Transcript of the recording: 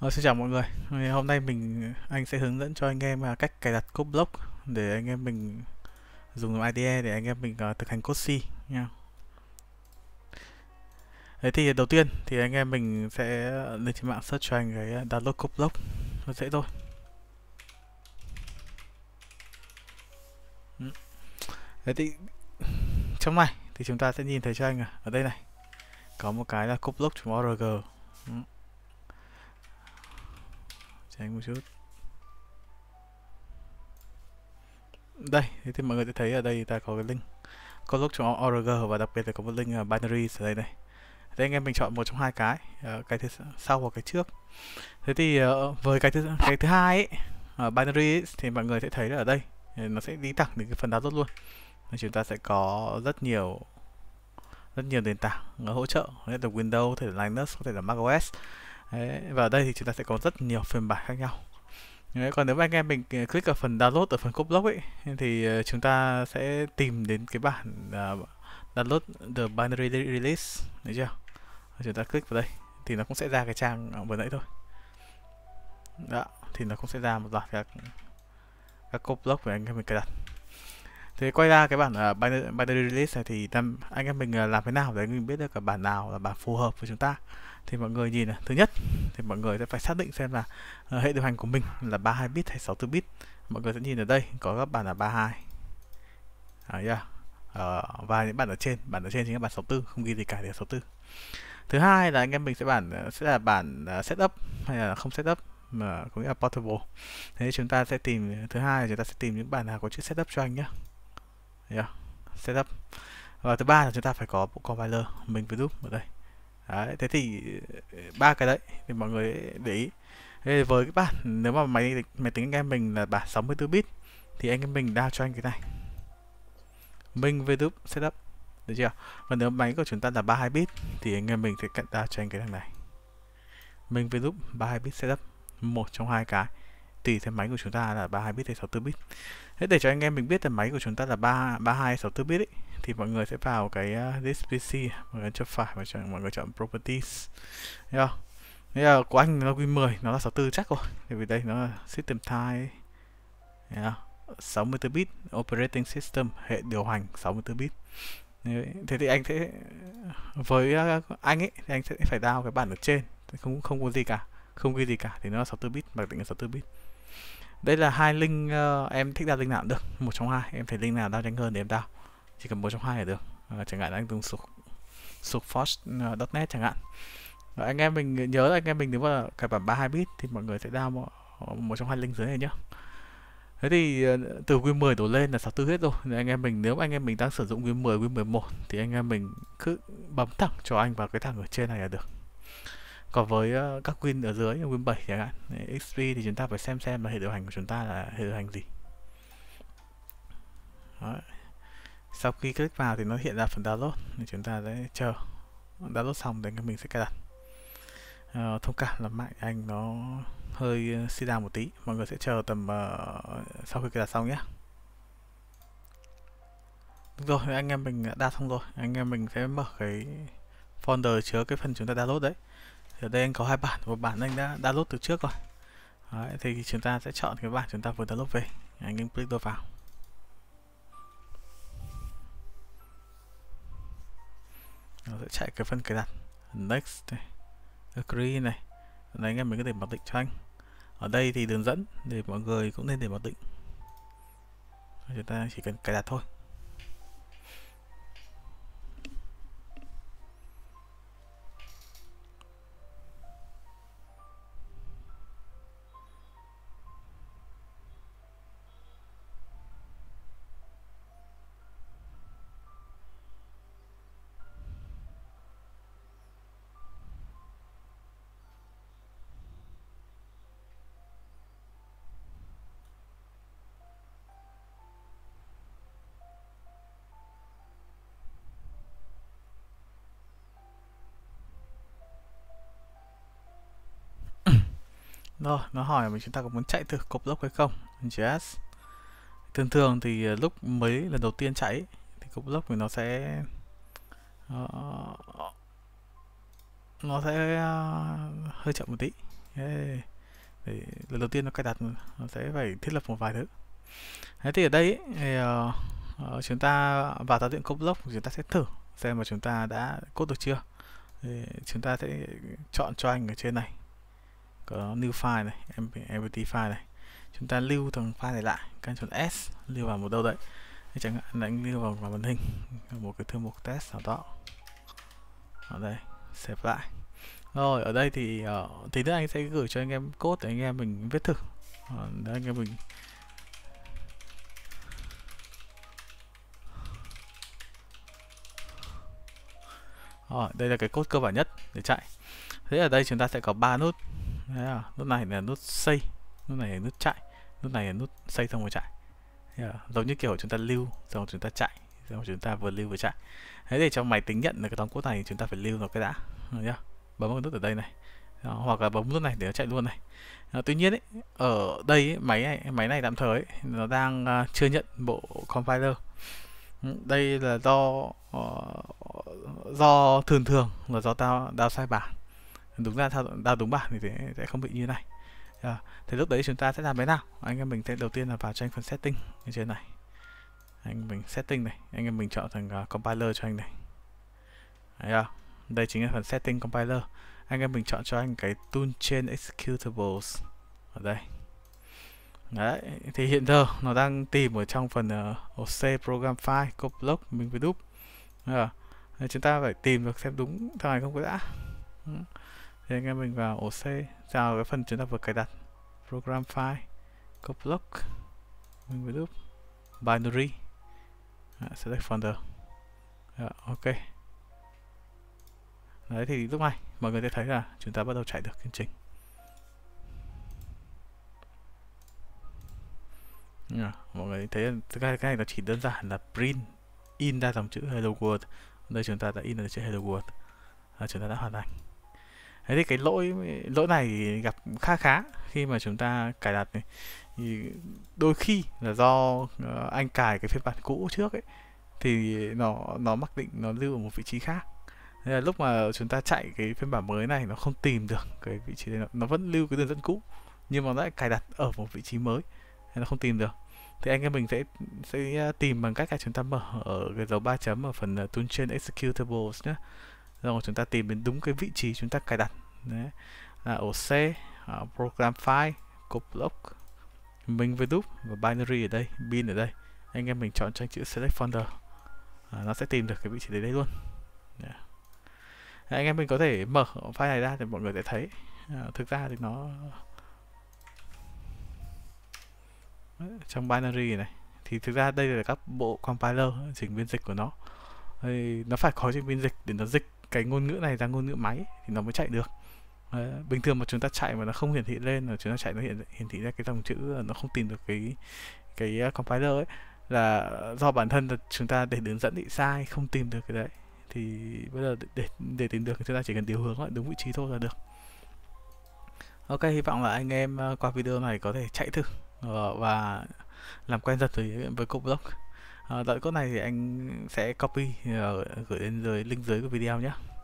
À, xin chào mọi người hôm nay mình anh sẽ hướng dẫn cho anh em à, cách cài đặt code block để anh em mình dùng IDE để anh em mình uh, thực hành code C nha Thế thì đầu tiên thì anh em mình sẽ lên trên mạng search cho anh cái à, download code block nó dễ thôi ừ. Thế thì trong này thì chúng ta sẽ nhìn thấy cho anh ở đây này có một cái là code block.org tránh một chút đây thế thì mọi người sẽ thấy ở đây ta có cái link có lúc trong org và đặc biệt là có một link à, binary ở đây này thế anh em mình chọn một trong hai cái ờ, cái thứ sau hoặc cái trước thế thì ờ, với cái thứ cái thứ hai ấy, ờ, binary ấy, thì mọi người sẽ thấy là ở đây nó sẽ đi thẳng đến cái phần download luôn nên chúng ta sẽ có rất nhiều rất nhiều nền tảng hỗ trợ có thể là Windows, có thể là Linux, có thể là macOS Đấy, và ở đây thì chúng ta sẽ có rất nhiều phiên bản khác nhau Đấy, còn nếu anh em mình ờ, click ở phần download ở phần cốt blog ấy thì ờ, chúng ta sẽ tìm đến cái bản ờ, download the binary release đấy chưa chúng ta click vào đây thì nó cũng sẽ ra cái trang vừa nãy thôi đó thì nó cũng sẽ ra một loạt các các cốt blog của anh em mình cài đặt thế quay ra cái bản uh, binary, binary release này thì anh em mình làm thế nào để mình biết được cả bản nào là bản phù hợp với chúng ta thì mọi người nhìn là thứ nhất thì mọi người sẽ phải xác định xem là ờ, hệ điều hành của mình là 32 bit hay 64 bit mọi người sẽ nhìn ở đây có các bản là 32 à, yeah. uh, và những bản ở trên bản ở trên chính là bản 64 không ghi gì cả thì là 64 thứ hai là anh em mình sẽ bản ờ, sẽ là bản ờ, setup hay là không setup mà có nghĩa là portable thế chúng ta sẽ tìm thứ hai là chúng ta sẽ tìm những bản nào có chữ setup cho anh nhé yeah. setup và thứ ba là chúng ta phải có bộ compiler mình phải giúp ở đây đấy, thế thì ờ, ba cái đấy thì mọi người để ý thế với các bạn nếu mà máy máy tính anh em mình là bản 64 bit thì anh em mình đao cho anh cái này minh vdup setup được chưa còn nếu máy của chúng ta là 32 bit thì anh em mình sẽ cạnh đao cho anh cái thằng này mình vdup 32 bit setup một trong hai cái tùy theo máy của chúng ta là 32 bit hay 64 bit thế để cho anh em mình biết là máy của chúng ta là 3 32 64 bit ấy, thì mọi người sẽ vào cái uh, this PC mọi người chọn phải và chọn mọi người chọn properties thấy không Bây của anh nó Win 10 nó là 64 chắc rồi Tại vì đây nó là system type yeah. 64 bit operating system hệ điều hành 64 bit thế thì anh sẽ với ờ, anh ấy thì anh sẽ phải đào cái bản ở trên không không có gì cả không ghi gì cả thì nó là 64 bit mặc định là 64 bit đây là hai link uh, em thích đặt link nào cũng được một trong hai em thấy link nào đao nhanh hơn thì em đao chỉ cần một trong hai là được uh, chẳng hạn anh dùng sụp sụp force ờ, net chẳng hạn Rồi anh em mình nhớ là anh em mình nếu mà cài bản 32 bit thì mọi người sẽ đào một, một trong hai link dưới này nhá Thế thì từ Win10 đổ lên là 64 hết rồi Nên anh em mình nếu anh em mình đang sử dụng Win10, Win11 Thì anh em mình cứ bấm thẳng cho anh vào cái thằng ở trên này là được còn với ờ, các win ở dưới win 7 chẳng hạn XP thì chúng ta phải xem xem là hệ điều hành của chúng ta là hệ điều hành gì Đó. sau khi click vào thì nó hiện ra phần download thì chúng ta sẽ chờ download xong thì mình sẽ cài đặt uh, thông cảm là mạng anh nó hơi si suy đa một tí mọi người sẽ chờ tầm uh, sau khi cài đặt xong nhé Đúng rồi anh em mình đã xong rồi anh em mình sẽ mở cái folder chứa cái phần chúng ta download đấy ở đây anh có hai bản một bản anh đã download từ trước rồi Đấy, thì chúng ta sẽ chọn cái bản chúng ta vừa download về anh em click đôi vào nó sẽ chạy cái phần cài đặt next này agree này đấy anh em mình có thể mặc định cho anh ở đây thì đường dẫn để mọi người cũng nên để mặc định chúng ta chỉ cần cài đặt thôi Rồi, nó hỏi mình chúng ta có muốn chạy thử cột lốc hay không? yes Thường thường thì ờ, lúc mấy lần đầu tiên chạy thì cột lốc thì nó sẽ uh, nó sẽ uh, hơi chậm một tí. Yeah. Để lần đầu tiên nó cài đặt nó sẽ phải thiết lập một vài thứ. Thế thì ở đây ấy, thì, uh, chúng ta vào giao diện cột lốc chúng ta sẽ thử xem mà chúng ta đã cốt được chưa. Thì chúng ta sẽ chọn cho anh ở trên này có new file này empty file này chúng ta lưu thằng file này lại Ctrl S lưu vào một đâu đấy chẳng hạn anh lưu vào màn hình một cái thư mục test nào đó ở đây xếp lại rồi ở đây thì uh, tí nữa anh sẽ gửi cho anh em code để anh em mình viết thử ờ, để anh em mình Rồi, đây là cái code cơ bản nhất để chạy. Thế ở đây chúng ta sẽ có ba nút Đấy à, nút này là nút xây nút này là nút chạy nút này là nút xây xong rồi chạy à, giống như kiểu chúng ta lưu xong chúng ta chạy xong chúng ta vừa lưu vừa chạy thế để trong máy tính nhận được cái tóm code này chúng ta phải lưu nó cái đã nhá bấm vào nút ở đây này đó, hoặc là bấm nút này để nó chạy luôn này à, tuy nhiên ấy, ở đây ấy, máy này máy này tạm thời ấy, nó đang uh, chưa nhận bộ compiler ừ, đây là do uh, do thường thường là do tao đào sai bản đúng ra thao, đào đúng bản thì sẽ không bị như này à, ờ, thì lúc đấy chúng ta sẽ làm thế nào anh em mình sẽ đầu tiên là vào cho phần setting như trên này anh mình setting này anh em mình chọn thành uh, ờ, compiler cho anh này Đấy à, đây chính là phần setting compiler anh em mình chọn cho anh cái toolchain executables ở đây Đấy, thì hiện giờ nó đang tìm ở trong phần uh, OC program file code block mình với dup à, chúng ta phải tìm được xem đúng thằng này không có đã ừ thì anh em mình vào ổ C vào cái phần chúng ta vừa cài đặt program file có block mình vừa đúp binary à, select folder à, dạ, ok đấy thì lúc này mọi người sẽ thấy là chúng ta bắt đầu chạy được chương trình à, mọi người thấy cái, cái này nó chỉ đơn giản là print in ra dòng chữ hello world đây chúng ta đã in được chữ hello world à, chúng ta đã hoàn thành thế thì cái lỗi lỗi này gặp khá khá khi mà chúng ta cài đặt này thì đôi khi là do ờ, anh cài cái phiên bản cũ trước ấy thì nó nó mặc định nó lưu ở một vị trí khác nên là lúc mà chúng ta chạy cái phiên bản mới này nó không tìm được cái vị trí này nó, vẫn lưu cái đường dẫn cũ nhưng mà nó lại cài đặt ở một vị trí mới nên nó không tìm được thì anh em mình sẽ sẽ ờ, tìm bằng cách là chúng ta mở ở cái dấu ba chấm ở phần uh, toolchain executables nhé rồi chúng ta tìm đến đúng cái vị trí chúng ta cài đặt đấy là ổ C uh, program file cột block mình với dup và binary ở đây bin ở đây anh em mình chọn cho anh chữ select folder à, nó sẽ tìm được cái vị trí đấy đây luôn yeah. anh em mình có thể mở file này ra thì mọi người sẽ thấy à, thực ra thì nó trong binary này thì thực ra đây là các bộ compiler chỉnh biên dịch của nó thì nó phải có trình biên dịch để nó dịch cái ngôn ngữ này ra ngôn ngữ máy thì nó mới chạy được Đấy, bình thường mà chúng ta chạy mà nó không hiển thị lên là chúng ta chạy nó hiển, hiển thị ra cái dòng chữ nó không tìm được cái cái à, compiler ấy là do bản thân là chúng ta để đường dẫn bị sai không tìm được cái đấy thì bây giờ để để tìm được chúng ta chỉ cần điều hướng lại đúng vị trí thôi là được ok hy vọng là anh em à, qua video này có thể chạy thử ờ, và làm quen dần với với cục block à, ờ, đoạn này thì anh sẽ copy ờ, gửi lên dưới link dưới của video nhé